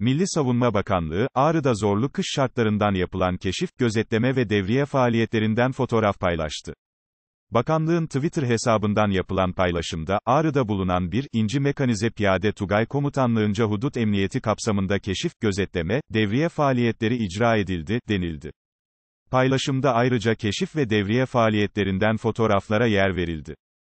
Milli Savunma Bakanlığı, Ağrı'da zorlu kış şartlarından yapılan keşif, gözetleme ve devriye faaliyetlerinden fotoğraf paylaştı. Bakanlığın Twitter hesabından yapılan paylaşımda, Ağrı'da bulunan bir inci mekanize piyade Tugay Komutanlığınca hudut emniyeti kapsamında keşif, gözetleme, devriye faaliyetleri icra edildi, denildi. Paylaşımda ayrıca keşif ve devriye faaliyetlerinden fotoğraflara yer verildi.